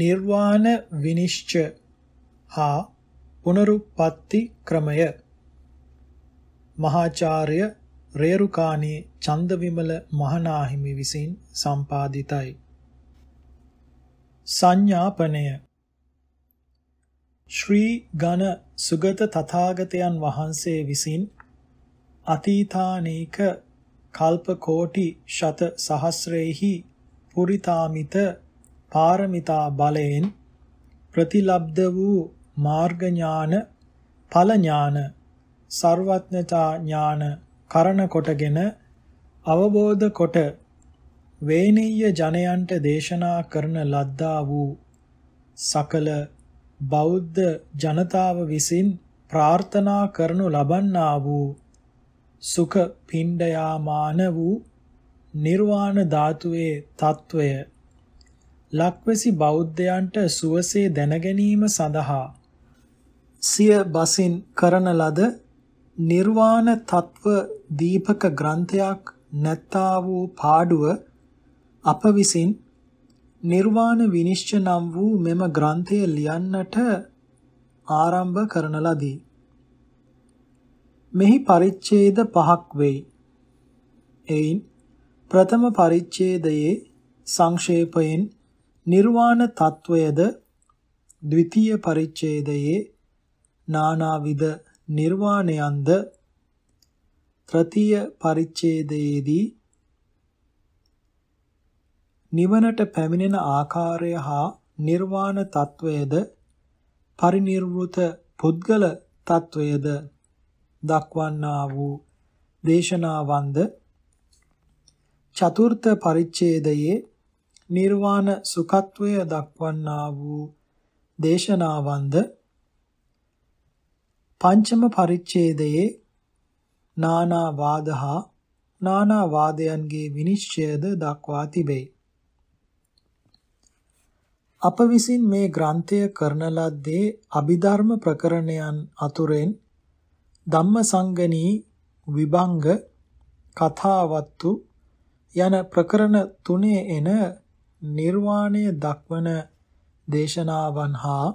නිර්වාණ විනිශ්චය හා පුනරුප්පත්ති ක්‍රමය මහාචාර්ය රේරුකාණී චන්දවිමල මහනාහිමි විසින් සම්පාදිතයි සංඥාපනය ශ්‍රී ඝන සුගත තථාගතයන් වහන්සේ විසින් අතීතානේක කල්ප කෝටි ශත සහස්‍රේහි පුරිතාමිත පාරමිතා බලයෙන් ප්‍රතිලබ්ධ වූ මාර්ග ඥාන ඵල ඥාන ਸਰවඥතා ඥාන කරණ කොටගෙන අවබෝධ කොට වේනීය ජනයන්ට දේශනා කරන ලද්දා වූ සකල බෞද්ධ ජනතාව විසින් ප්‍රාර්ථනා කරනු ලබන්නා වූ සුඛ පිණ්ඩයාමාන වූ නිර්වාණ ධාතුවේ తত্ত্বය ලක්වැසි බෞද්ධයන්ට සුවසේ දැනගැනීම සඳහා සිය බසින් කරන ලද නිර්වාණ තත්ව දීපක ග්‍රන්ථයක් නැත්තා වූ පාඩුව අප විසින් නිර්වාණ විනිශ්චය නම් වූ මෙම ග්‍රන්ථය ලියන්නට ආරම්භ කරන ලදී. මෙහි පරිච්ඡේද පහක් වෙයි. එයින් ප්‍රථම පරිච්ඡේදයේ සංක්ෂේපයෙන් නිර්වාණ తත්වයද ද්විතීය පරිච්ඡේදයේ නානාවිද නිර්වාණයන්ද තෘතීය පරිච්ඡේදයේදී නිවනට පැමිණෙන ආකාරය හා නිර්වාණ తත්වයද පරිනිර්වෘත පුද්ගල తත්වයද දක්වන්නා වූ දේශනාවන්ද චතුර්ථ පරිච්ඡේදයේ නිර්වාණ සුඛත්වය දක්වන්නා වූ දේශනාවන්ද පංචම පරිච්ඡේදයේ නානා වාදහා නානා වාදයන්ගේ විනිශ්චයද දක්වා තිබේ. අප විසින් මේ ග්‍රන්ථය කරන ලද්දේ අභිධර්ම ප්‍රකරණයන් අතුරෙන් ධම්මසංගණී විභංග කතාවත්තු යන ප්‍රකරණ තුනේ එන නිර්වාණය දක්වන දේශනාවන් හා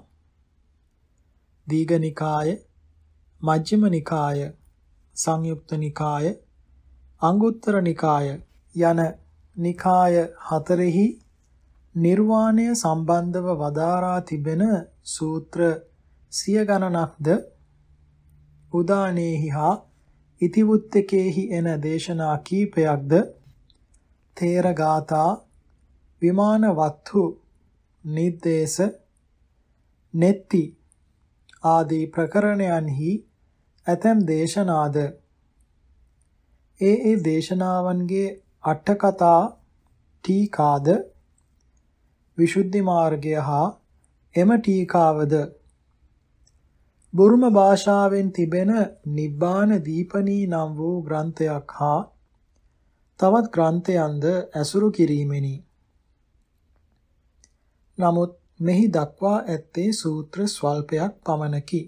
දීඝනිකාය, මජ්ක්‍ධිම නිකාය, සංයුක්ත නිකාය, අංගුත්තර නිකාය යන නිකාය හතරෙහි නිර්වාණය සම්බන්ධව වදාරා තිබෙන සූත්‍ර සිය ගණනක්ද උදානේහි හා ඉතිවුත්තකේහි එන දේශනා කීපයක්ද තේරගාථා විමාන වත්හු නිදේශ නෙත්ති ආදී ප්‍රකරණයන්හි ඇතැම් දේශනාද ඒ ඒ දේශනාවන්ගේ අටකතා ටීකාද විසුද්ධි මාර්ගය හා එම ටීකාවද බුරුම භාෂාවෙන් තිබෙන නිබ්බාන දීපනී නම් වූ ග්‍රන්ථයක් හා තවත් ග්‍රන්ථයන්ද ඇසුරු කිරීමෙනි. නමුත් මෙහි දක්වා ඇත්තේ සූත්‍ර ස්වල්පයක් පමණකි.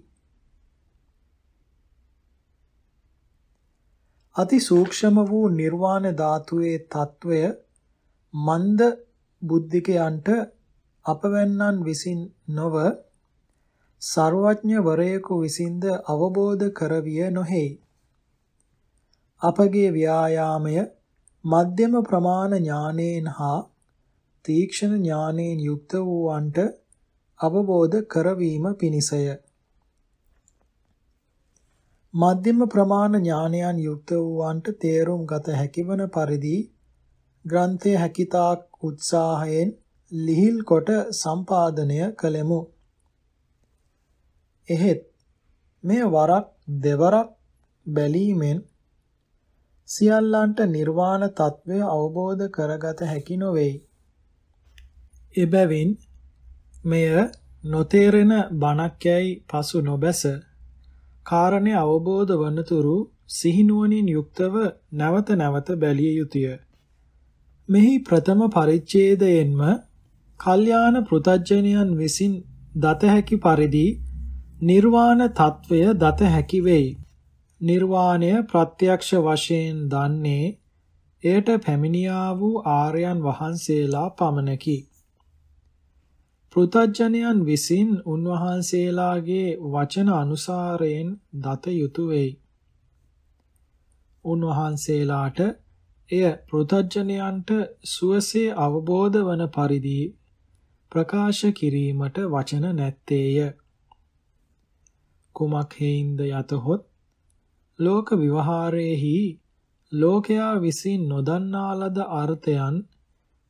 අති සූක්ෂම වූ නිර්වාණ ධාතුවේ తත්වය මන්ද බුද්ධිකයන්ට අපවැන්නන් විසින් නොව ਸਰවඥ වරයෙකු විසින්ද අවබෝධ කරවිය නොහෙයි. අපගේ ව්‍යායාමය මධ්‍යම ප්‍රමාණ ඥානයෙන් හා තීක්ෂණ ඥානයෙන් යුක්ත වූවන්ට අවබෝධ කරවීම පිණිසය. මධ්‍යම ප්‍රමාණ ඥානයන් යුක්ත වූවන්ට තේරුම් ගත හැකිවන පරිදි ග්‍රන්ථය හැකිතාක් උත්සාහයෙන් ලිහිල් කොට සම්පාදනය කළෙමු. එහෙත් මේ වරක් දෙවරක් බැලීමෙන් සියල්ලන්ට නිර්වාණ තත්වය අවබෝධ කරගත හැකි නොවේයි. එබැවින් මෙය නොතේරෙන බණක් යයි පසු නොබැස කාරණේ අවබෝධ වනතුරු සිහිනුවණින් යුක්තව නැවත නැවත බැලිය යුතුය. මෙහි ප්‍රථම පරිච්ඡේදයෙන්ම කල්යාණ පෘතජ්ජනයන් විසින් දත හැකි පරිදි නිර්වාණ తත්වය දත හැකි වෙයි. නිර්වාණය ප්‍රත්‍යක්ෂ වශයෙන් දන්නේ එයට පැමිණියා වූ ආර්යයන් වහන්සේලා පමණකි. පෘථජ්ජනයන් විසින් උන්වහන්සේලාගේ වචන අනුසාරයෙන් දත යුතුය වෙයි. උන්වහන්සේලාට එය පෘථජ්ජනයන්ට සුවසේ අවබෝධ වන පරිදි ප්‍රකාශ කිරීමට වචන නැත්තේය. කුමක් හේින්ද යතහොත් ලෝක විවහාරයේහි ලෝකයා විසින් නොදන්නා ලද අර්ථයන්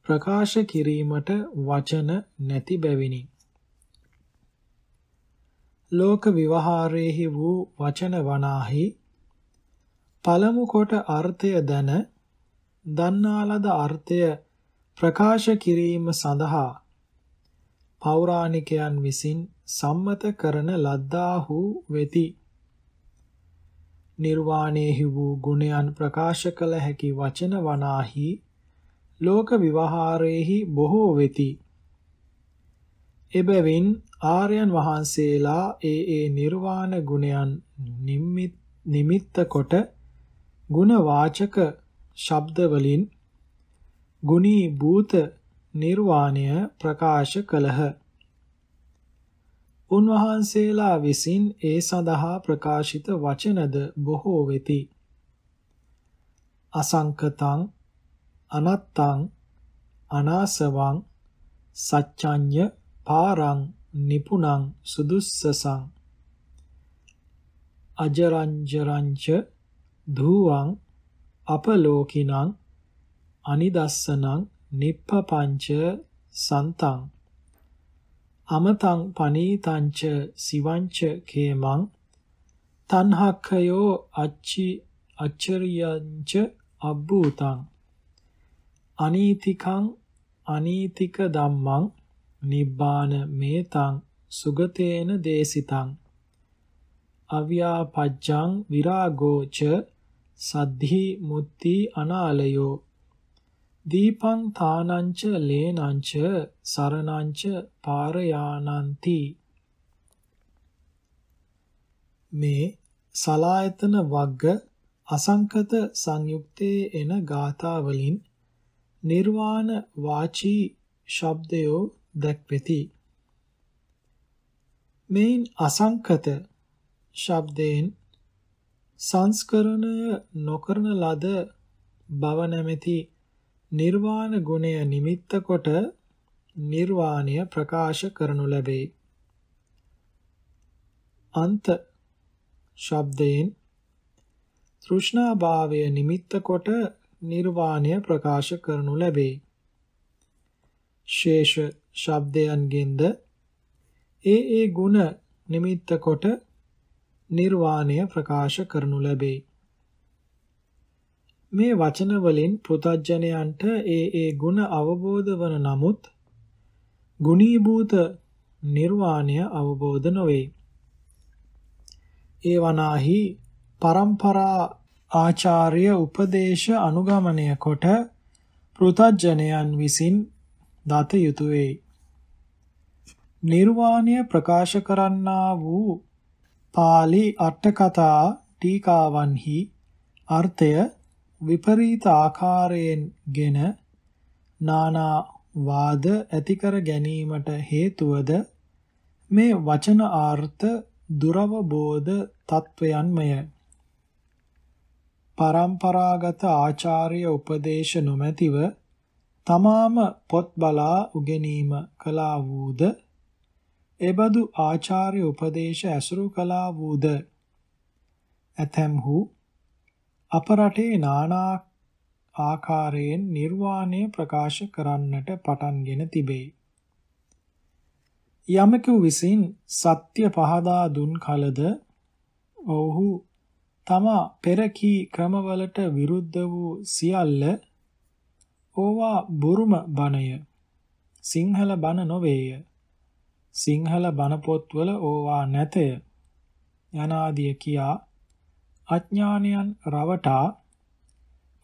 ප්‍රකාශ කිරීමට වචන නැති බැවිනි. ලෝක විවහාරයේහි වූ වචන වනාහි පළමු කොට අර්ථය දන දන්නා ලද අර්ථය ප්‍රකාශ කිරීම සඳහා පෞරාණිකයන් විසින් සම්මත කරන ලද්දාහු වෙති. නිර්වාණයෙහි වූ ගුණයන් ප්‍රකාශ කළ හැකි වචන වනාහි ලෝක විවහාරයේහි බොහෝ වෙති. එබැවින් ආර්යයන් වහන්සේලා ඒ ඒ නිර්වාණ ගුණයන් නිමිත්ත කොට ගුණ වාචක ශබ්ද වලින් ගුණී භූත නිර්වාණය ප්‍රකාශ කළහ. උන්වහන්සේලා විසින් ඒ සඳහා ප්‍රකාශිත වචනද බොහෝ වෙති. අසංකතං අනත්තං අනාසවං සච්ඡඤ්ඤ පාරං නිපුණං සුදුස්සසං අජරංජරංච ධූවං අපලෝකිනං අනිදස්සනං නිප්පපංච සන්තං අමතං පනීතංච සිවංච කේමං තණ්හක්ඛයෝ අච්චි අච්චරියංච අබ්බූතං අනීතිකං අනීතික ධම්මං නිබ්බාන මේතං සුගතේන දේසිතං අව්‍යාපජ්ජං විරාගෝච සද්ධි මුත්ති අනාලයෝ දීපං තානංච ලේනංච සරණංච පාරයානන්ති මේ සලායතන වග්ග අසංකත සංයුක්තයේ එන ගාථා වලින් නිර්වාණ වාචී ශබ්දයෝ දැක්වෙති. මේන් අසංකත ශබ්දයෙන් සංස්කරණය නොකරන ලද බව නැමැති නිර්වාණ ගුණය නිමිත්ත කොට නිර්වාණය ප්‍රකාශ කරනු ලැබේ. අන්ත ශබ්දයෙන් තෘෂ්ණාභාවය නිමිත්ත කොට නිර්වාණය ප්‍රකාශ කරනු ලැබේ. ශේෂ ශබ්දයන්ගෙන්ද ඒ ඒ ගුණ නිමිත්ත කොට නිර්වාණය ප්‍රකාශ කරනු ලැබේ. මේ වචන වලින් පෘථජ්ජනයන්ට ඒ ඒ ගුණ අවබෝධ වන නමුත් ගුණීභූත නිර්වාණය අවබෝධ නොවේ. ඒ වනාහි පරම්පරා ආචාර්ය උපදේශ අනුගමනය කොට පෘථජ්ජනයන් විසින් දත යුතුය වේ. නිර්වාණය ප්‍රකාශ කරන්නා වූ pāli අට්ඨකථා ටීකාවන්හි අර්ථය විපරීත ආකාරයෙන්ගෙන නානා වාද ඇතිකර ගැනීමට හේතුවද මේ වචන ආර්ථ දුරවබෝධ තත්වයන්මය પરම්පරාගත ආචාර්ය උපදේශ නොමැතිව තමාම පොත් බලා උගෙනීම කළා වූද එබඳු ආචාර්ය උපදේශ ඇසුරු කළා වූද ඇතැම්හු අප රටේ নানা ආකාරයෙන් නිර්වාණය ප්‍රකාශ කරන්නට පටන්ගෙන තිබේ යමකු විසින් සත්‍ය පහදා දුන් කලද ඔවුහු තමා පෙර කී ක්‍රමවලට විරුද්ධ වූ සියල්ල ඕවා බුරුම බණය සිංහල බණ නොවේය සිංහල බණ පොත්වල ඕවා නැතය යනාදිය කියා අඥානයන් රවටා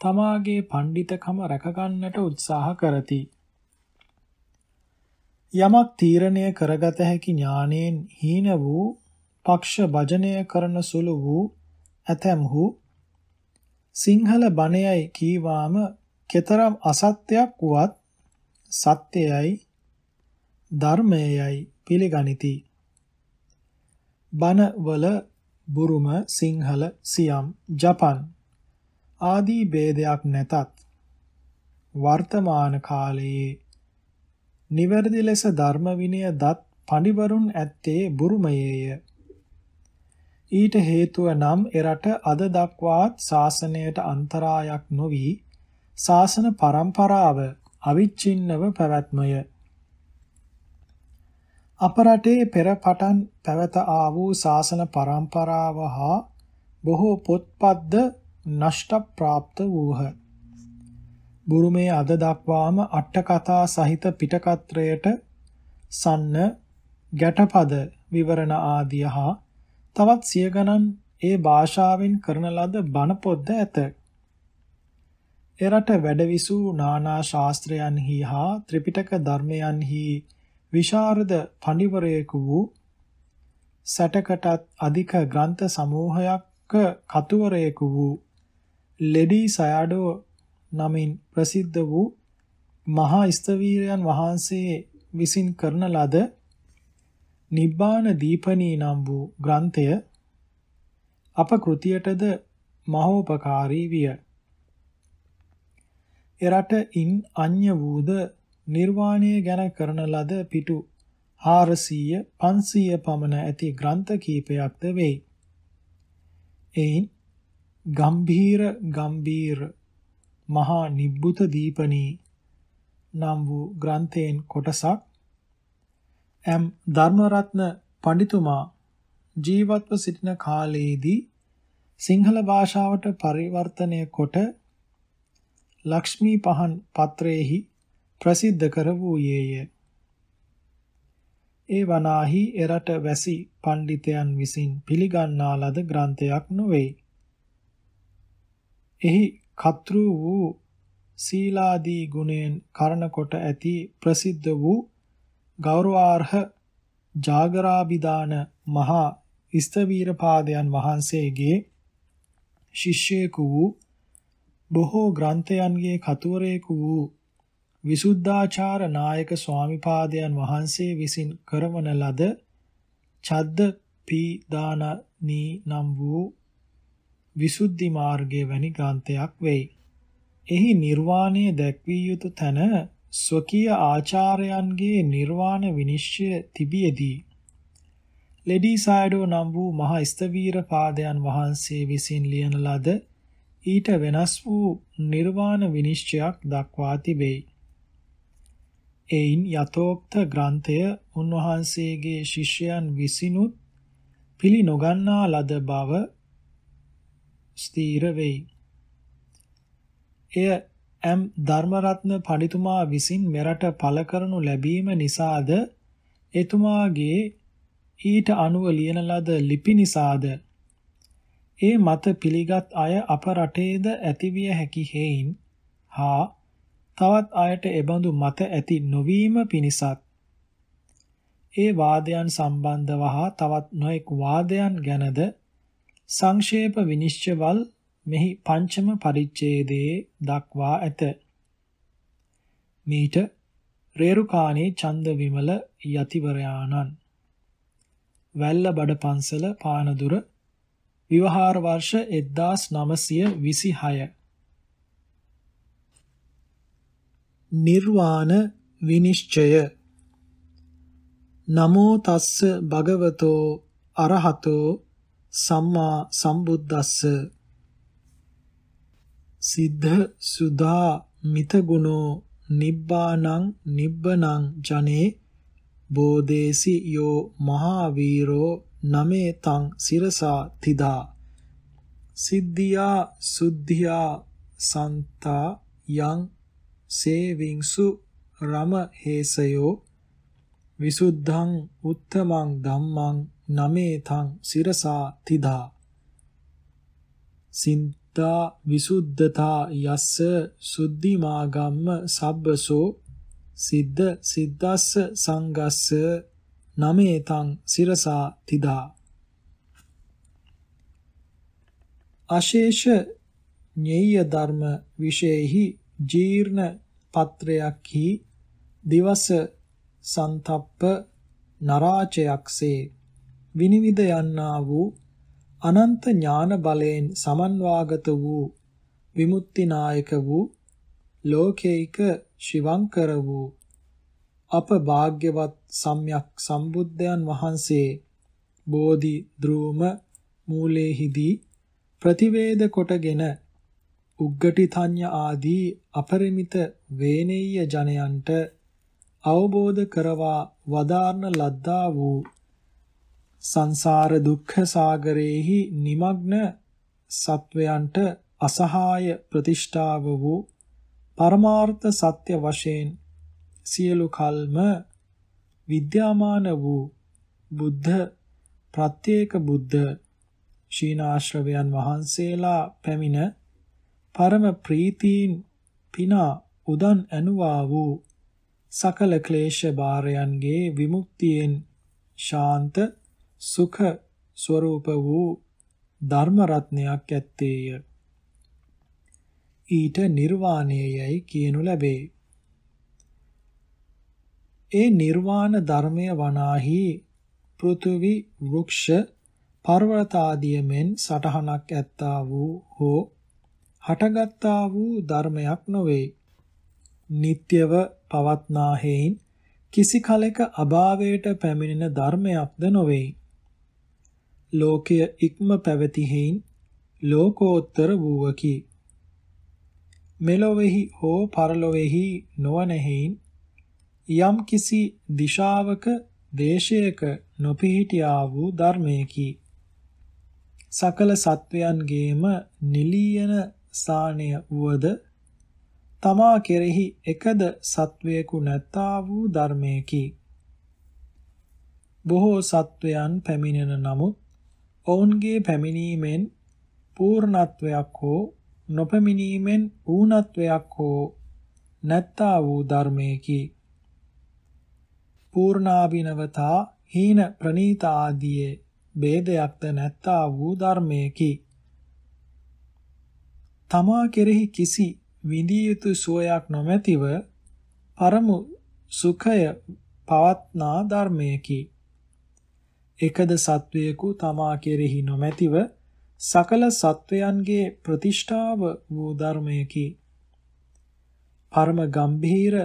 තමාගේ පඬිතකම රැකගන්නට උත්සාහ කරති යමක් තීරණය කරගත හැකි ඥානයෙන් හීන වූ පක්ෂ භජනය කරන සුළු වූ ඇතැම්හු සිංහල බණයයි කීවාම කෙතරම් අසත්‍යයක් වුවත් සත්‍යයයි ධර්මයයි පිළිගනිති. බණවල බුරුම සිංහල සියම් ජපන් ආදී ભેදයක් නැතත් වර්තමාන කාලයේ නිවැරදි ලෙස ධර්ම විනය දත් පඬිවරුන් ඇත්තේ බුරුමයේය. ඊට හේතුව නම් එරට අද දක්වාත් ශාසනයට අන්තරායක් නොවි ශාසන පරම්පරාව අවිච්ඡින්නව පැවැත්මය. අප රටේ පෙර පටන් පැවත ආ වූ ශාසන පරම්පරාව හා බොහෝ පොත්පත්ද නෂ්ට ප්‍රාප්ත වූහ. බුරුමේ අද දක්වාම අට්ටකතා සහිත පිටකත්‍රයට සන්න ගැටපද විවරණ ආදිය හා තවත් සිය ගණන් ඒ භාෂාවෙන් කරන ලද බණ පොත්ද ඇත. එරට වැඩවිසූ නානා ශාස්ත්‍රයන්හි හා ත්‍රිපිටක ධර්මයන්හි විශාරද පඬිවරයෙකු වූ සැටකටත් අධික ග්‍රන්ථ සමූහයක කතුවරයෙකු වූ ලෙඩී සයඩෝ නමින් ප්‍රසිද්ධ වූ මහා ස්තවීරයන් වහන්සේ විසින් කරන ලද නිබ්බාන දීපණී නම් වූ ග්‍රන්ථය අප කෘතියටද මහෝපකාරී විය. එරටින් අඤ්‍ය වූද නිර්වාණය ගැන කරන ලද පිටු 400 500 පමණ ඇති ග්‍රන්ථ කීපයක්ද වෙයි. එයින් ගම්භීර ගම්භීර මහා නිබ්බුත දීපණී නම් වූ ග්‍රන්ථයෙන් කොටසක් එම් ධර්මරත්න පඬිතුමා ජීවත්ව සිටින කාලයේදී සිංහල භාෂාවට පරිවර්තනය කොට ලක්ෂ්මී පහන් පත්‍රයේහි ප්‍රසිද්ධ කර වූයේය. ඒ වනාහි එරට වැසි පඬිතයන් විසින් පිළිගන්නා ලද ග්‍රන්ථයක් නොවේ. එහි කතෘ වූ සීලාදී ගුණයෙන් කරණ කොට ඇති ප්‍රසිද්ධ වූ ගෞරවාර්හ ජාගරාබිදාන මහා ස්තවීර පාදයන් වහන්සේගේ ශිෂ්‍යයෙකු වූ බොහෝ ග්‍රන්ථයන්ගේ කතුවරයෙකු වූ විසුද්ධාචාර නායක ස්වාමිපාදයන් වහන්සේ විසින් කරවන ලද චද්ද පී දානී නම් වූ විසුද්ධි මාර්ගයේ වැනි ග්‍රන්ථයක් වෙයි. එහි නිර්වාණය දැක්විය යුතු තැන ස්වකීය ආචාර්යයන්ගේ නිර්වාණ විනිශ්චය තිබියදී ලෙඩී සයඩෝ නම් වූ මහා ස්තවීර පාදයන් වහන්සේ විසින් ලියන ලද ඊට වෙනස් වූ නිර්වාණ විනිශ්චයක් දක්වා තිබේ. එයින් යතෝක්ත ග්‍රන්ථය උන්වහන්සේගේ ශිෂ්‍යයන් විසිනුත් පිළි නොගන්නා ලද බව ස්ථීර වෙයි. එය එම් ධර්මරත්න පඬිතුමා විසින් මෙරට පළ කරනු ලැබීම නිසාද එතුමාගේ ඊට අනුව ලියන ලද ලිපි නිසාද ඒ මත පිළිගත් අය අප රටේද ඇතිවිය හැකි හේයින් හා තවත් අයට එබඳු මත ඇති නොවීම පිණිසත් ඒ වාදයන් සම්බන්ධව හා තවත් නොඑක් වාදයන් ගැනද සංක්ෂේප විනිශ්චයවල මෙහි පංචම පරිච්ඡේදයේ දක්වා ඇත. මීට රේරුකාණේ චන්ද විමල යතිවරයාණන් වැල්ල බඩ පන්සල පානදුර විවහාර වර්ෂ 1926 නිර්වාණ විනිශ්චය නමෝ තස්ස භගවතෝ අරහතෝ සම්මා සම්බුද්දස්ස සිද්ධ සුදා මිතගුණෝ නිබ්බානං නිබ්බනං ජනේ බෝදේසි යෝ මහාවීරෝ නමේ තං සිරසා තිදා සිද්ධියා සුද්ධියා සන්තා යං සේවින්සු රම හේසයෝ විසුද්ධං උත්තමං ධම්මං නමේතං සිරසා තිදා සින් සුද්ධා විසුද්ධතා යස්ස සුද්ධිමාගම්ම සබ්බසෝ සිද්ධ සිද්ධස්ස සංගස්ස නමේතං සිරසා තිදා අශේෂ ඤේය ධර්ම විශේෂෙහි ජීර්ණ පත්‍රයක්හි දිවස සන්තප්ප නරාචයක්සේ විනිවිද යන්නා වූ අනන්ත ඥාන බලයෙන් සමන්වාගත වූ විමුක්ති නායක වූ ලෝකේක ශිවංකර වූ අප වාග්යවත් සම්්‍යක් සම්බුද්ධයන් වහන්සේ බෝධි ධ්‍රූම මූලේහිදී ප්‍රතිවේද කොටගෙන උග්ගටිතඤ්ඤ ආදී අපරිමිත වේනෙය්‍ය ජනයන්ට අවබෝධ කරවා වදාරන ලද්දා වූ සංසාර දුක්ඛ සාගරේහි নিমග්න සත්වයන්ට අසහාය ප්‍රතිෂ්ඨාව වූ පරමාර්ථ සත්‍ය වශයෙන් සියලු කල්ම විද්‍යාමාන වූ බුද්ධ ප්‍රත්‍යේක බුද්ධ ශීනාශ්‍රවයන් වහන්සේලා පැමිණ පරම ප්‍රීතීන් පිනා උදන් ඇනුවා වූ සකල ක්ලේශ බාරයන්ගේ විමුක්තියෙන් ශාන්ත සුඛ ස්වરૂප වූ ධර්ම රත්නයක් ඇත්තේය. ඊට නිර්වාණයයි කියනු ලැබේ. ඒ නිර්වාණ ධර්මය වනාහි පෘථුවි වෘක්ෂ පර්වත ආදිය මෙන් සටහනක් ඇත්තා වූ හෝ හටගත්තා වූ ධර්මයක් නොවේ. නিত্যව පවත්නා හේයින් කිසි කලෙක අභාවයට පැමිණෙන ධර්මයක්ද නොවේ. ලෝකය ඉක්ම පැවති හේයින් ලෝකෝත්තර වූවකි මෙලොවෙහි හෝ පරලොවෙහි නොවනෙහි යම් කිසි දිශාවක දේශයක නොපිහිටියා වූ ධර්මයකි සකල සත්වයන්ගේම නිලීයන ස්ථානය වුවද තමා කෙරෙහි එකද සත්වයකු නැත්තා වූ ධර්මයකි බොහෝ සත්වයන් පැමිණෙන නමුත් ඔවුන්ගේ පැමිණීමෙන් පූර්ණත්වයක් හෝ නොපැමිණීමෙන් ඌනත්වයක් හෝ නැත්තා වූ ධර්මයකි. පූර්ණාභිනවතා හීන ප්‍රනීත ආදියේ ભેදයක්ද නැත්තා වූ ධර්මයකි. තමා කෙරෙහි කිසි විඳිය යුතු සුවයක් නොමැතිව පරම සුඛය පවත්නා ධර්මයකි. එකද සත්වයෙකු තමා කෙරෙහි නොමැතිව සකල සත්වයන්ගේ ප්‍රතිෂ්ඨාව වූ ධර්මයකි. පරම ගම්භීර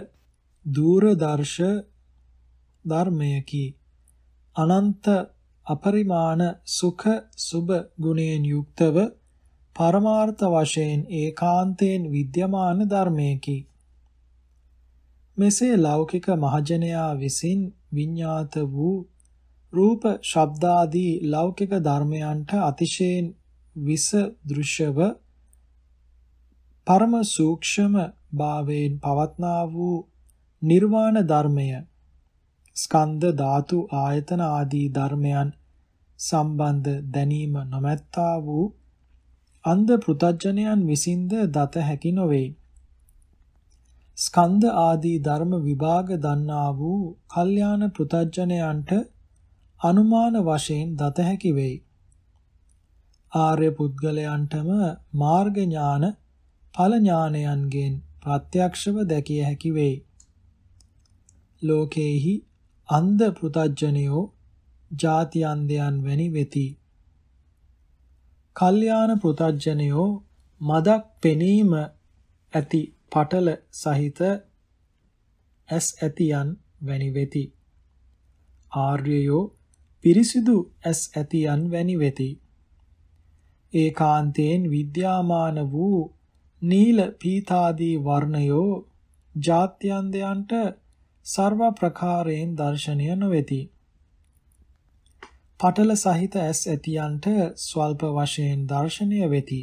දූරදර්ශ ධර්මයකි. අනන්ත අපරිමාණ සුඛ සුබ ගුණයෙන් යුක්තව පරමාර්ථ වශයෙන් ඒකාන්තයෙන් විද්‍යමාන ධර්මයකි. මෙසේ ලෞකික මහජනයා විසින් විඤ්ඤාත වූ රූප, ශබ්ද ආදී ලෞකික ධර්මයන්ට අතිශයින් විස දෘශ්‍යව පරම සූක්ෂම භාවයෙන් පවත්නා වූ නිර්වාණ ධර්මය ස්කන්ධ ධාතු ආයතන ආදී ධර්මයන් සම්බන්ධ දැනීම නොමැත්තා වූ අන්ධ පෘතජ්ජනයන් විසින්ද දත හැකි නොවේ ස්කන්ධ ආදී ධර්ම විභාග දන්නා වූ කල්යාණ පෘතජ්ජනයන්ට අනුමාන වශයෙන් දත හැකි වෙයි. ආර්ය පුද්ගලයන්ටම මාර්ග ඥාන ඵල ඥානයන්ගෙන් ප්‍රත්‍යක්ෂව දැකිය හැකි වෙයි. ලෝකේහි අන්ධ පෘතජ්ජනියෝ ಜಾති අන්ධයන් වැනි වෙති. කල්යාණ පෘතජ්ජනියෝ මදක් පෙනීම ඇති පටල සහිත ඇස් ඇතියන් වැනි වෙති. ආර්යයෝ පිරිසිදු ඇස් ඇතියන් වැනි වෙති. ඒකාන්තයෙන් විද්‍යාමාන වූ නීල පීතාදී වර්ණයෝ ජාත්‍යන්තයන්ට සර්ව ප්‍රකාරයෙන් දර්ශනීය නොවේති. පටල සහිත ඇස් ඇතියන්ට ස්වල්ප වශයෙන් දර්ශනීය වෙති.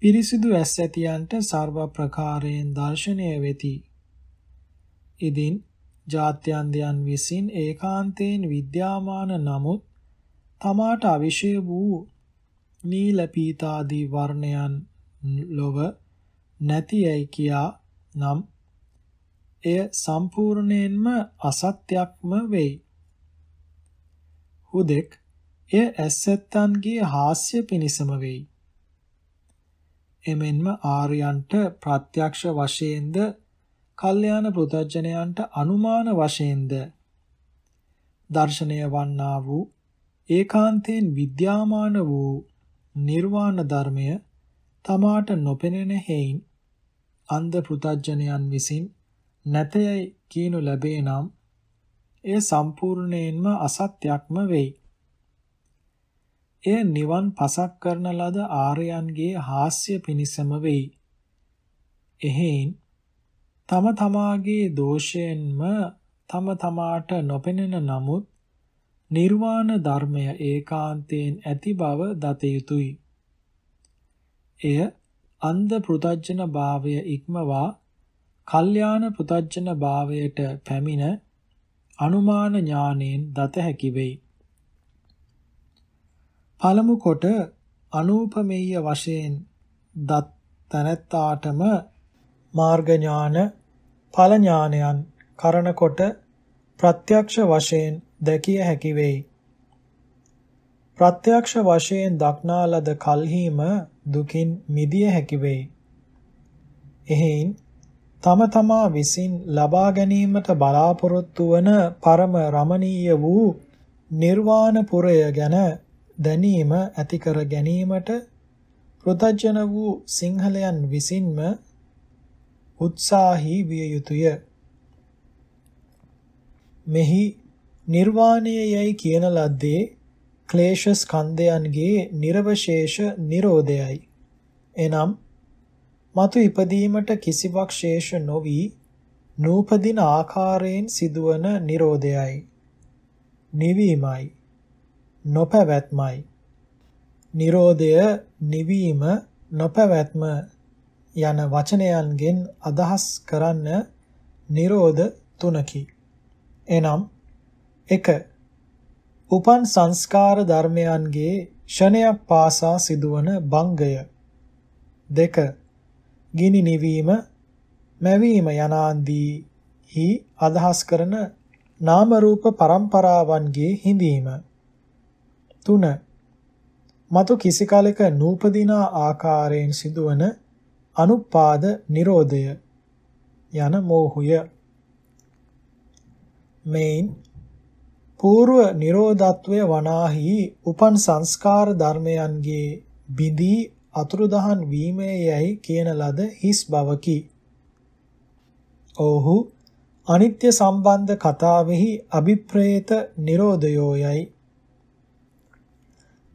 පිරිසිදු ඇස් ඇතියන්ට සර්ව ප්‍රකාරයෙන් දර්ශනීය වෙති. ඉදින් ජාත්‍යන්තයන් විසින් ඒකාන්තයෙන් විද්‍යාමාන නමුත් තමාට අවිෂය වූ නීල පීතාදී වර්ණයන් ලොව නැතියයි කියා නම් එය සම්පූර්ණයෙන්ම අසත්‍යක්ම වෙයි. හුදෙක් එය ඇසත්තන්ගේ හාස්‍ය පිණිසම වෙයි. එමෙන්ම ආර්යන්ට ප්‍රත්‍යක්ෂ වශයෙන්ද කල්යාණ පෘතජ්ජනයන්ට අනුමාන වශයෙන්ද දර්ශනය වන්නා වූ ඒකාන්තයෙන් විද්‍යාමාන වූ නිර්වාණ ධර්මය තමාට නොපෙනෙන හේයින් අන්ධ පෘතජ්ජනයන් විසින් නැතයයි කියනු ලැබේ නම් එය සම්පූර්ණයෙන්ම අසත්‍යක්ම වෙයි. එය නිවන් පසක් කරන ලද ආර්යයන්ගේ හාස්‍ය පිණිසම වෙයි. එහෙයින් තම තමාගේ දෝෂයෙන්ම තම තමාට නොපෙනෙන නමුත් නිර්වාණ ධර්මය ඒකාන්තයෙන් ඇති බව දත යුතුය. එය අන්ධ පෘතජන භාවය ඉක්මවා කල්යාණ පෘතජන භාවයට පැමිණ අනුමාන ඥාණයෙන් දත හැකි වෙයි. පළමු කොට අනූපමේය වශයෙන් දත් තනත්තාටම මාර්ග ඥාන, ඵල ඥානයන් කරනකොට ප්‍රත්‍යක්ෂ වශයෙන් දැකිය හැකි වෙයි. ප්‍රත්‍යක්ෂ වශයෙන් දක්නා ලද කල්හිම දුකින් මිදිය හැකි වෙයි. එහෙන් තම තමා විසින් ලබා ගැනීමට බලාපොරොත්තු වන පරම රමණීය වූ නිර්වාණ පුරය ගැන දැනීම ඇති කර ගැනීමට පෘතජන වූ සිංහලයන් විසින්ම උත්සාහී විය යුතුය. මෙහි නිර්වාණය යයි කියන ලද්දේ ක්ලේශ ස්කන්ධයන්ගේ නිර්වශේෂ නිරෝධයයි. එනම් මතු ඉපදීමට කිසිවක් ශේෂ නොවි නූපදින ආකාරයෙන් සිදුවන නිරෝධයයි. නිවීමයි. නොපැවැත්මයි. නිරෝධය නිවීම නොපැවැත්ම යන වචනයන්ගෙන් අදහස් කරන්න නිරෝධ තුනකි. එනම් 1. උපන් සංස්කාර ධර්මයන්ගේ ෂණයක් පාසා සිදුවන බංගය. 2. ගිනි නිවීම, මැවීම යනාන්දීහි අදහස් කරන නාම රූප પરම්පරාවන්ගේ හිඳීම. 3. මතු කිසි කලක නූපදිනා ආකාරයෙන් සිදුවන අනුපාද නිරෝධය යන මෝහය මේන් పూర్ව නිරෝධත්වය වනාහි උපන් සංස්කාර ධර්මයන්ගේ බිදී අතුරුදහන් වීමේයයි කියන ලද හිස් බවකි. ඔහු අනිත්‍ය සම්බන්ධ කතාවෙහි අභිප්‍රේත නිරෝධයෝයයි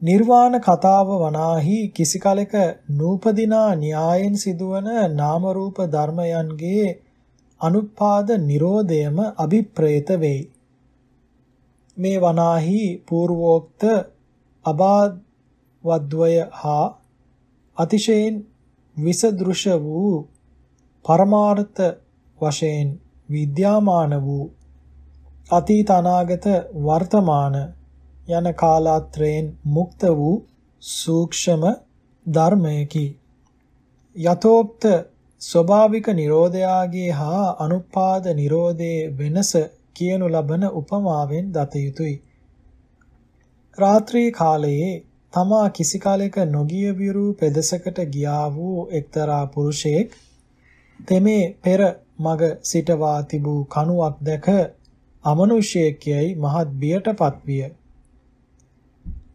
නිර්වාණ කතාව වනාහි කිසි කලෙක නූපදිනා න්‍යායෙන් සිදුවන නාම රූප ධර්මයන්ගේ අනුත්පාද නිරෝධයම අභිප්‍රේත වෙයි. මේ වනාහි పూర్වෝක්ත අබාධවද්වය හා අතිශයින් විසදෘශ වූ පරමාර්ථ වශයෙන් විද්‍යාමාන වූ අතීත අනාගත වර්තමාන යන කාලාත්‍රයෙන් මුක්ත වූ සූක්ෂම ධර්මයකි. යතෝක්ත ස්වභාවික නිරෝධයාගේ හා අනුපාද නිරෝධයේ වෙනස කියනු ලබන උපමාවෙන් දත යුතුය. රාත්‍රී කාලයේ තමා කිසි කාලයක නොගිය විරු පෙදසකට ගියා වූ එක්තරා පුරුෂයෙක් තෙමේ පෙර මග සිටවා තිබූ කණුවක් දැක අමනුෂ්‍යයෙක් යයි මහත් බියටපත් විය.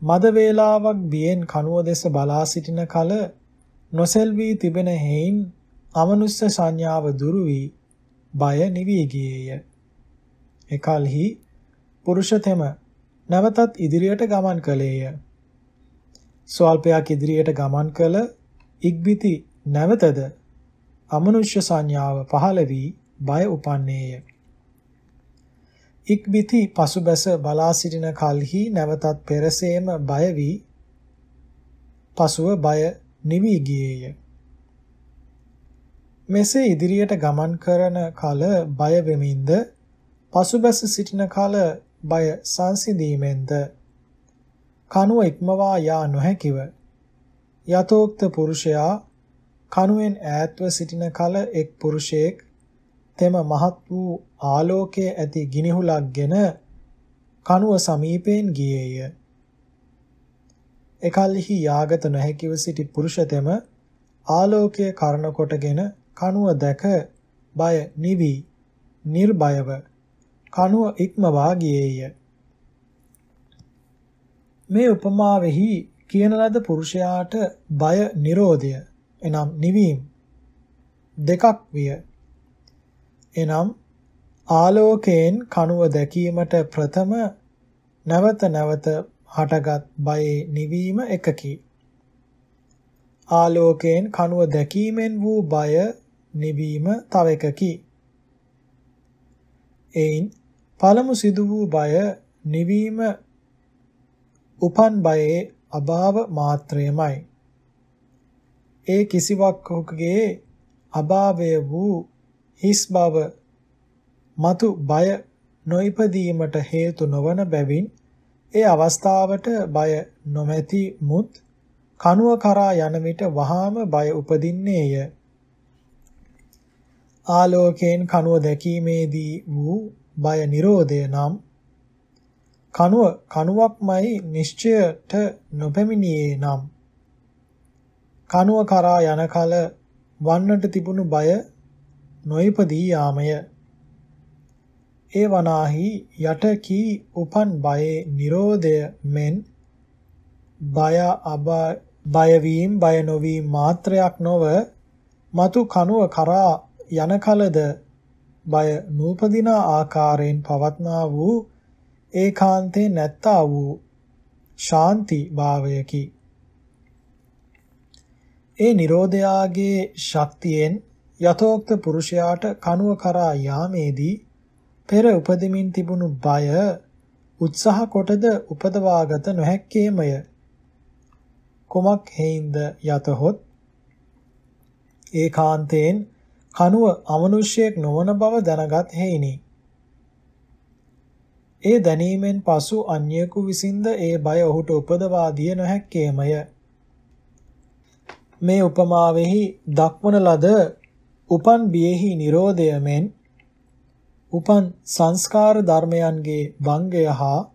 මද වේලාවක් බියෙන් කනුව දෙස බලා සිටින කල නොසෙල්වී තිබෙන හේයින් අමනුෂ්‍ය සංඥාව දුරු වී බය නිවී ගියේය. එකල්හි පුරුෂතෙම නැවතත් ඉදිරියට ගමන් කළේය. ස්වල්පයක් ඉදිරියට ගමන් කළ ඉක්බිති නැවතද අමනුෂ්‍ය සංඥාව පහළ වී බය උපන්නේය. ඉක්බිති පසුබැස බලා සිටින කල්හි නැවතත් පෙරසේම බය වී පසුව බය නිවි ගියේය. මෙසේ ඉදිරියට ගමන් කරන කල බය වෙමින්ද පසුබැස සිටින කල බය සංසිඳීමෙන්ද කනුව ඉක්මවා යා නොහැකිව යතෝක්ත පුරුෂයා කනුවෙන් ඈත්ව සිටින කල එක් පුරුෂයෙක් තෙම මහත් වූ ආලෝකයේ ඇති ගිනිහුලක්ගෙන කනුව සමීපයෙන් ගියේය. එකල්හි යාගත නොහැකිව සිටි පුරුෂතෙම ආලෝකයේ කරණ කොටගෙන කනුව දැක බය නිවි නිර්භයව කනුව ඉක්මවා ගියේය මේ උපමාවෙහි කියන ලද පුරුෂයාට බය නිරෝධය එනම් නිවීම දෙකක් විය එනම් ආලෝකයෙන් කනුව දැකීමට ප්‍රථම නැවත නැවත හටගත් බයේ නිවීම එකකි. ආලෝකයෙන් කනුව දැකීමෙන් වූ බය නිවීම තව එකකි. එයින් පළමු සිදු වූ බය නිවීම උපන් බයේ අභාව මාත්‍රයමයි. ඒ කිසිවක් ඔහුගේ අභාවය වූ හිස් බව మතු බය නොයිපදීමට හේතු නොවන බැවින් ඒ අවස්ථාවට බය නොමැති මුත් කනුව කරා යන විට වහාම බය උපදින්නේය ආලෝකයෙන් කනුව දැකීමේදී වූ බය නිරෝධය නම් කනුව කනුවක්මයි නිශ්චයට නොපැමිණියේ නම් කනුව කරා යන කල වන්නට තිබුණු බය නොයිපදී යාමය. ඒ වනාහි යට කී උපන් බයේ Nirodhaය මෙන් බය අබා බය වීම බය නොවීම මාත්‍රයක් නොව మతు කනුව කරා යන කලද බය නූපදින ආකාරයෙන් පවත්නා වූ ඒකාන්තේ නැත්තා වූ ශාන්ති භාවයකි. ඒ Nirodhayaගේ ශක්තියෙන් යතෝක්ත පුරුෂයාට කනුව කරා යාමේදී පෙර උපදමින් තිබුණු බය උත්සාහ කොටද උපදවාගත නොහැක්කේමය. කුමක් හේින්ද යතහොත් ඒකාන්තයෙන් කනුව අමනුෂ්‍යයෙක් නොවන බව දැනගත් හේිනි. ඒ දැනීමෙන් පසු අන්‍යකු විසින්ද ඒ බය ඔහුට උපදවා දිය නොහැක්කේමය. මේ උපමාවෙහි දක්වන ලද උපන් බියෙහි Nirodha මෙන් උපන් සංස්කාර ධර්මයන්ගේ භංගය හා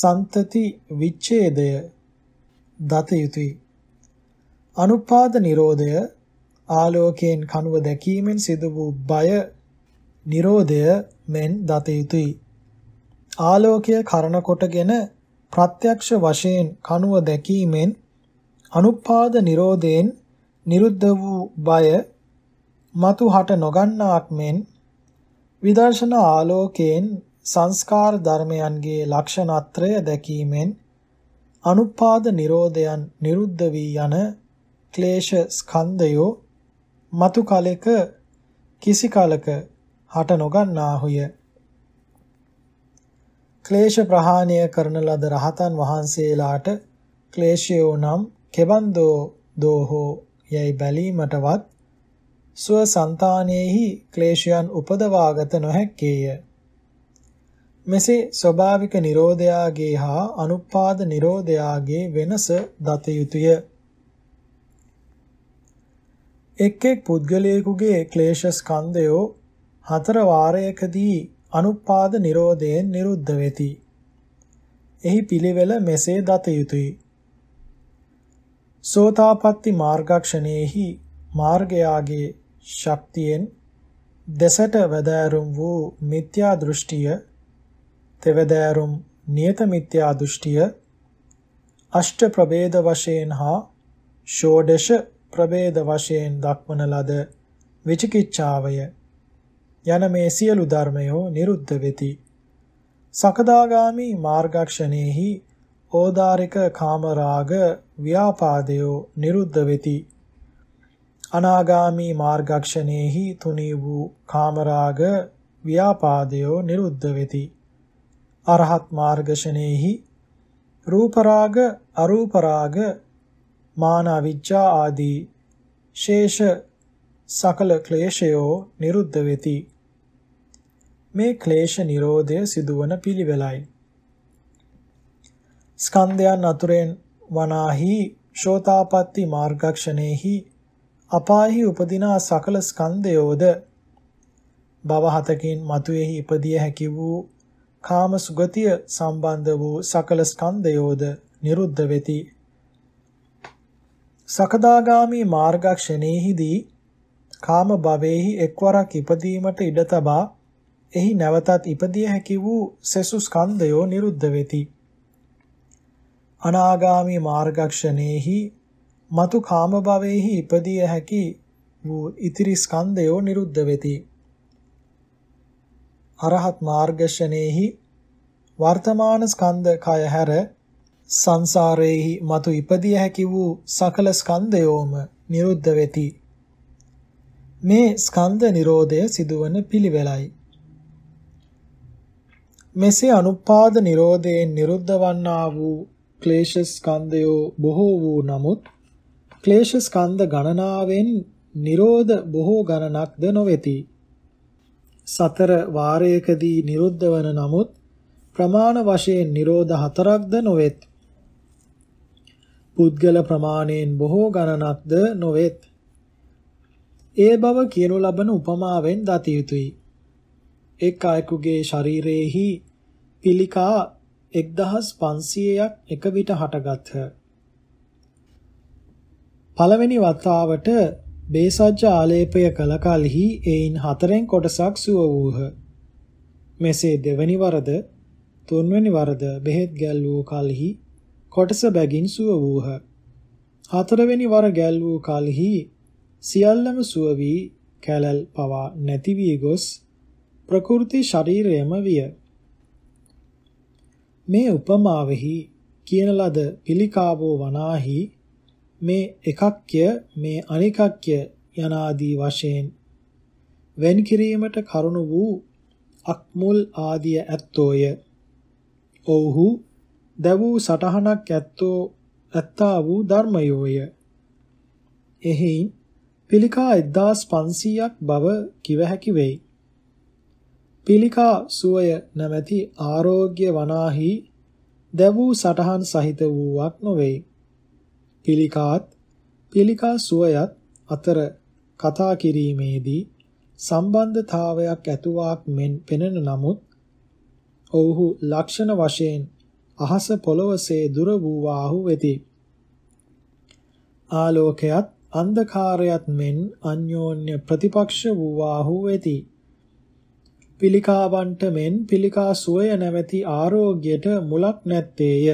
සන්තති විච්ඡේදය දත යුතුය. අනුපාද Nirodhaය ආලෝකයෙන් කනුව දැකීමෙන් සිදු වූ බය Nirodhaය මෙන් දත යුතුය. ආලෝකය කරණ කොටගෙන ප්‍රත්‍යක්ෂ වශයෙන් කනුව දැකීමෙන් අනුපාද Nirodhayen නිරුද්ධ වූ බය మතු හට නොගන්නාක් මෙන් විදර්ශනා ආලෝකයෙන් සංස්කාර ධර්මයන්ගේ ලක්ෂණත්‍රය දැකීමෙන් අනුපාද නිරෝධයන් නිරුද්ධ වී යන ක්ලේශ ස්කන්ධයෝ මතු කලෙක කිසි කලක හට නොගන්නාහුය ක්ලේශ ප්‍රහාණය කරන ලද රහතන් වහන්සේලාට ක්ලේශයෝ නම් කෙබන්දෝ දෝහෝ යයි බැලීමටවත් ස්වසංතානෙහි ක්ලේශයන් උපදවාගත නොහැක්කේය. මෙසේ ස්වභාවික නිරෝධයාගේ හා අනුපාද නිරෝධයාගේ වෙනස දත යුතුය. එක් එක් පුද්ගලයෙකුගේ ක්ලේශ ස්කන්ධයෝ හතර වාරයකදී අනුපාද නිරෝධයෙන් නිරුද්ධ වෙති. එහි පිළිවෙල මෙසේ දත යුතුය. සෝතාපට්ටි මාර්ගක්ෂණයෙහි මාර්ගයාගේ ශක්තියෙන් දෙසට වැදෑරුම් වූ මිත්‍යා දෘෂ්ටිය තෙවදෑරුම් නියත මිත්‍යා දෘෂ්ටිය අෂ්ට ප්‍රභේද වශයෙන් හා ෂෝඩශ ප්‍රභේද වශයෙන් දක්වන ලද විචිකිච්ඡාවය යන මේ සියලු ධර්මයෝ නිරුද්ධ වෙති. සකදාගාමි මාර්ගක්ෂණේහි ඕදාරික කාමරාග ව්‍යාපාදයෝ නිරුද්ධ වෙති. අනාගාමී මාර්ගක්ෂණයෙහි තුනී වූ කාමරාග ව්‍යාපාදයෝ නිරුද්ධ වෙති. අරහත් මාර්ගෂණයෙහි රූපරාග අරූපරාග මාන අවිජ්ජා ආදී ශේෂ සකල ක්ලේශයෝ නිරුද්ධ වෙති. මේ ක්ලේශ නිරෝධය සිදුවන පිළිවෙලයි. ස්කන්ධයන් අතුරෙන් වනාහි ශෝතාපට්ටි මාර්ගක්ෂණයෙහි අපායෙහි උපදිනා සකල ස්කන්ධයෝද භව හතකින් මතුවේහි ඉපදිය හැකි වූ කාම සුගතිය සම්බන්ධ වූ සකල ස්කන්ධයෝද නිරුද්ධ වෙති. සකදාගාමි මාර්ගක්ෂණයෙහිදී කාම භවයේහි එක්වරක් ඉපදීමට ඉඩ තබා එහි නැවතත් ඉපදිය හැකි වූ සෙසු ස්කන්ධයෝ නිරුද්ධ වෙති. අනාගාමි මාර්ගක්ෂණයෙහි మතු කාම භවෙහි ඉපදිය හැකි වූ ඉතිරි ස්කන්ධයෝ නිරුද්ධ වෙති. අරහත් මාර්ගශනේහි වර්තමාන ස්කන්ධ කය හැර සංසාරේහි මතු ඉපදිය හැකි වූ සකල ස්කන්ධයෝම නිරුද්ධ වෙති. මේ ස්කන්ධ නිරෝධය සිදුවන පිළිවෙලයි. මෙසේ අනුපාද නිරෝධයෙන් නිරුද්ධ වන්නා වූ ක්ලේශ ස්කන්ධයෝ බොහෝ වූ නමුත් ක්ලේශ ස්කන්ධ ගණනාවෙන් නිරෝධ බොහෝ ගණනක්ද නොවේති. සතර වාරයකදී නිරුද්ධ වන නමුත් ප්‍රමාණ වශයෙන් නිරෝධ හතරක්ද නොවේත්. පුද්ගල ප්‍රමාණයෙන් බොහෝ ගණනක්ද නොවේත්. ඒ බව කියනු ලබන උපමාවෙන් දතිය යුතුයි. එක් අයෙකුගේ ශරීරයේහි පිළිකා 1500ක් එක විට හටගත්හ. පළවෙනි වතාවට බේසජ්ජ ආලේපය කළ කලෙහි එයින් හතරෙන් කොටසක් සුව වූහ. මෙසේ දෙවැනි වරද තුන්වැනි වරද බෙහෙත් ගැල් වූ කලෙහි කොටස බැගින් සුව වූහ. හතරවෙනි වර ගැල් වූ කලෙහි සියල්ලම සුව වී කැලල් පවා නැති වී ගොස් ප්‍රකෘති ශරීරයම විය. මේ උපමාවෙහි කියන ලද පිළිකාවෝ වනාහි මේ එකක්ය මේ අනිකක්ය යනාදී වශයෙන් වෙන් කිරීමට කරුණ වූ අක්මුල් ආදිය ඇත්තෝය. ඔව්හු දැවූ සටහනක් ඇත්තෝ ඇත්තා වූ ධර්මයෝය. එහි පිළිකා 1500ක් බව කිව හැකි වෙයි. පිළිකා සුවය නැමැති ආරෝග්‍ය වනාහි දැවූ සටහන් සහිත වූවක් නොවේ. පිළිකාත් පිළිකා සුවයත් අතර කතා කිරීමේදී සම්බන්ධතාවයක් ඇතුවාක් මෙන් පෙනෙන නමුත් ඔවුහු ලක්ෂණ වශයෙන් අහස පොළොවසේ දුර වූවාහු වෙති. ආලෝකයත් අන්ධකාරයත් මෙන් අන්‍යෝන්‍ය ප්‍රතිපක්ෂ වූවාහු වෙති. පිළිකාවන්ට මෙන් පිළිකා සුවය නැවති ආරෝග්‍යයට මුලක් නැත්තේය.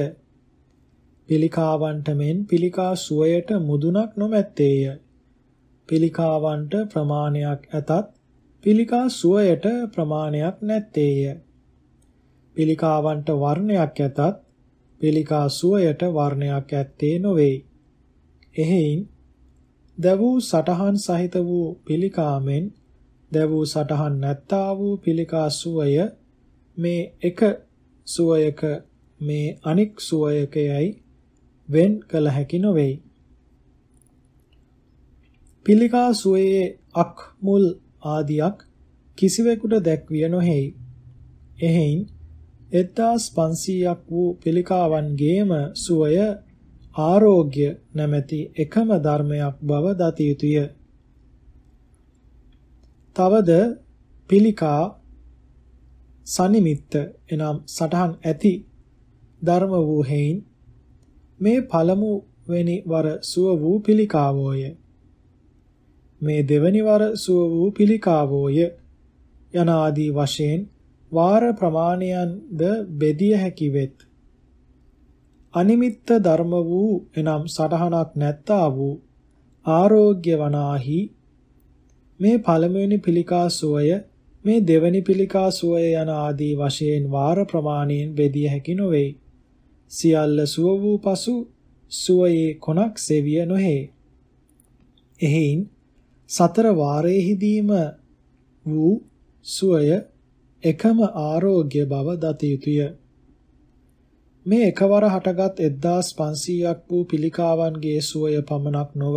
පිළිකාවන්ට මෙන් පිළිකා සුවයට මුදුනක් නොමැත්තේය. පිළිකාවන්ට ප්‍රමාණයක් ඇතත් පිළිකා සුවයට ප්‍රමාණයක් නැත්තේය. පිළිකාවන්ට වර්ණයක් ඇතත් පිළිකා සුවයට වර්ණයක් ඇත්තේ නොවේ. එහෙයින් ද වූ සටහන් සහිත වූ පිළිකාමෙන් ද වූ සටහන් නැත්තා වූ පිළිකා සුවය මේ එක සුවයක මේ අනික් සුවයකයයි වෙන් කළ හැකි නොවේයි. පිළිකා සුවයේ අක් මුල් ආදියක් කිසිවෙකුට දැක්විය නොහෙයි. එහෙයින් 1500ක් වූ පිළිකාවන්ගේම සුවය ආරෝග්‍ය නැමැති එකම ධර්මයක් බව දත යුතුය. තවද පිළිකා සනිමිත්ත එනම් සටහන් ඇති ධර්ම වූ හේයින් මේ පළමු වෙනි වර සුව වූ පිළිකාවෝය. මේ දෙවැනි වර සුව වූ පිළිකාවෝය. යන ආදී වශයෙන් වාර ප්‍රමාණයන්ද බෙදිය හැකි වෙත්. අනිමිත්ත ධර්ම වූ එනම් සටහනක් නැත්තා වූ ආරෝග්‍ය වනාහි මේ පළමුවෙනි පිළිකා සුවය මේ දෙවැනි පිළිකා සුවය යන ආදී වශයෙන් වාර ප්‍රමාණයෙන් බෙදිය හැකි නොවේයි. සියල්ල සුව වූ පසු සුවයේ කොනක් සෙවිය නොහේ. එහෙයින් සතර වාරයේදීම වූ සුවය එකම ආරෝග්‍ය බව දත යුතුය. මේ එකවර හටගත් 1500ක් වූ පිළිකාවන්ගේ සුවය පමණක් නොව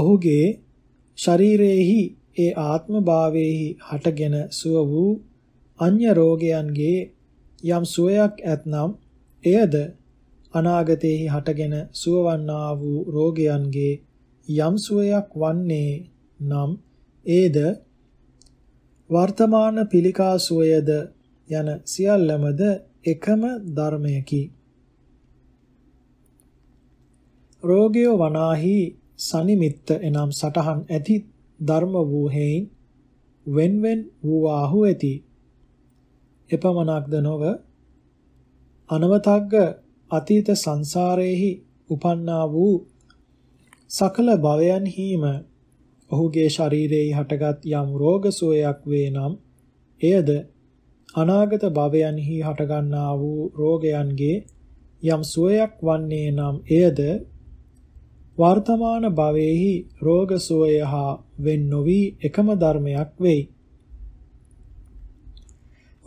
ඔහුගේ ශරීරයේහි ඒ ආත්මභාවයේහි හටගෙන සුව වූ අන්‍ය රෝගයන්ගේ යම් සුවයක් ඇතනම් එයද අනාගතයේ හටගෙන සුවවන්නා වූ රෝගයන්ගේ යම් සුවයක් වන්නේ නම් ඒද වර්තමාන පිළිකා සුවයද යන සියල්ලමද එකම ධර්මයකි. රෝගය වනාහි සනිමිත්ත එනම් සටහන් ඇති ධර්ම වූ හේයින් වෙන්වෙන් වූවාහු ඇති එපමණක්ද නොව අනවතග්ග අතීත සංසාරයේහි උපන්නා වූ සකල භවයන් හිම ඔහුගේ ශරීරයේ හටගත් යම් රෝග සෝයක් වේ නම් එයද අනාගත භවයන්හි හටගන්නා වූ රෝගයන්ගේ යම් සෝයක් වන්නේ නම් එයද වර්තමාන භවයේහි රෝග සෝය හා වෙන් නොවි එකම ධර්මයක් වෙයි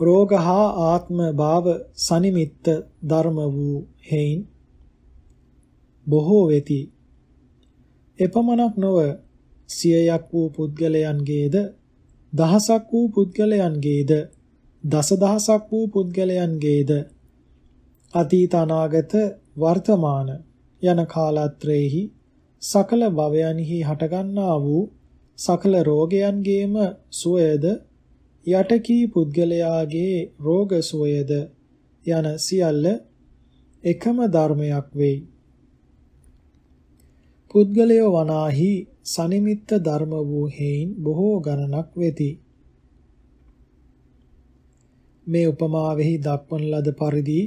රෝග හා ආත්ම භාව සනිමිත්ත ධර්ම වූ හේයින් බොහෝ වෙති. එපමණක් නොව සියයක් වූ පුද්ගලයන්ගේද දහසක් වූ පුද්ගලයන්ගේද දසදහසක් වූ පුද්ගලයන්ගේද අතීත අනාගත වර්තමාන යන කාලත්‍රයේහි සකල භවයන්හි හටගන්නා වූ සකල රෝගයන්ගේම සුවයද යටකී පුද්ගලයාගේ රෝග සුවයද යන සියල්ල එකම ධර්මයක් වෙයි. පුද්ගලය වනාහි සනිමිත්ත ධර්ම වූ හේයින් බොහෝ ගණනක් වෙති. මේ උපමාවෙහි දක්වන ලද පරිදි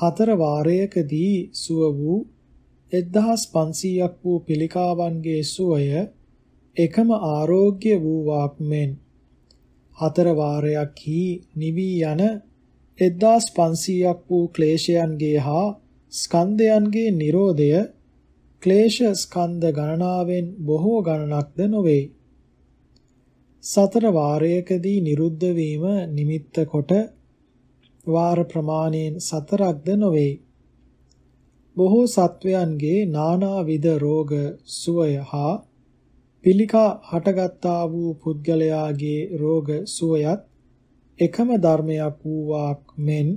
හතර වාරයකදී සුව වූ 1500ක් වූ පිළිකාවන්ගේ සුවය එකම ආරෝග්‍ය වූ වාක් මෙන් හතර වාරයක් හි නිවි යන 1500ක් වූ ක්ලේශයන්ගේ හා ස්කන්ධයන්ගේ Nirodhaය ක්ලේශ ස්කන්ධ ගණනාවෙන් බොහෝ ගණනක්ද නොවේ. සතර වාරයකදී නිරුද්ධ වීම නිමිත්ත කොට වාර ප්‍රමාණයෙන් සතරක්ද නොවේ. බොහෝ සත්වයන්ගේ නානාවිද රෝග සුවය හා පිළිකා හටගත්තා වූ පුද්ගලයාගේ රෝග සුවයත් එකම ධර්මයක් වූවාක් මෙන්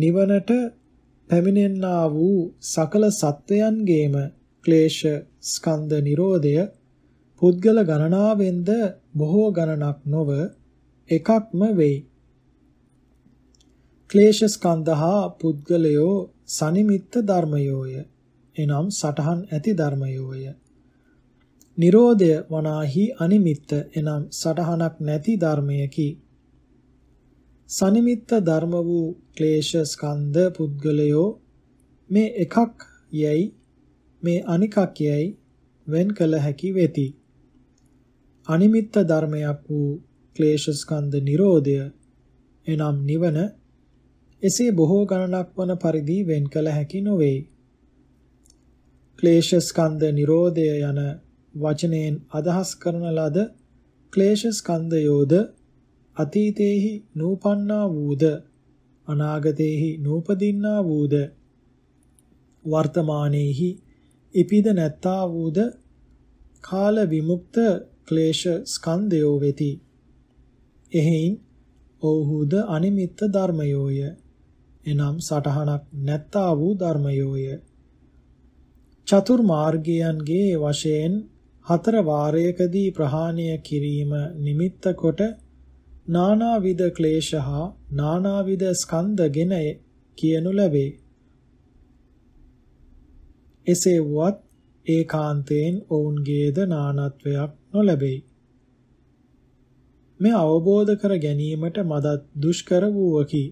නිවනට පැමිණෙන්නා වූ සකල සත්වයන්ගේම ක්ලේශ ස්කන්ධ නිරෝධය පුද්ගල ගණනාවෙන්ද බොහෝ ගණනක් නොව එකක්ම වෙයි. ක්ලේශ ස්කන්ධහා පුද්ගලයෝ සනිමිත්ත ධර්මයෝය. එනම් සටහන් ඇති ධර්මයෝය. Nirodha වනාහි අනිමිත්ත එනම් සටහනක් නැති ධර්මයකි. සනිමිත්ත ධර්ම වූ ක්ලේශ ස්කන්ධ පුද්ගලයෝ මේ එකක් යයි මේ අනිකක් යයි වෙන් කළ හැකි වෙති. අනිමිත්ත ධර්මයක් වූ ක්ලේශ ස්කන්ධ නිරෝධය එනම් නිවන එසේ බොහෝ ගණනක් වන පරිදි වෙන් කළ හැකි නොවේ. ක්ලේශ ස්කන්ධ නිරෝධය යන වචනයෙන් අදහස් කරන ලද ක්ලේශ ස්කන්ධයෝද අතීතේහි නූපන්නා වූද අනාගතේහි නූපදින්නා වූද වර්තමානයේහි ඉපිද නැත්තා වූද කාල විමුක්ත ක්ලේශ ස්කන්ධයෝ වෙති එහෙයින් ඔව්හුද අනිමිත්ත ධර්මයෝය එනම් සටහනක් නැත්තා වූ ධර්මයෝය චතුර් මාර්ගයන්ගේ වශයෙන් හතර වාරයකදී ප්‍රහාණය කිරීම නිමිත්ත කොට නානාවිද ක්ලේශ හා නානාවිද ස්කන්ධගෙන කියනු ලැබේ. එසේ වුවත් ඒකාන්තයෙන් ඔවුන්ගේද නානත්වයක් නොලැබෙයි. මේ අවබෝධ කර ගැනීමට මදත් දුෂ්කර වූවකි.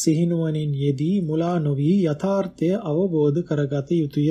සිහිනුවනින් යෙදී මුලා නොවී යථාර්ථය අවබෝධ කරගත යුතුය.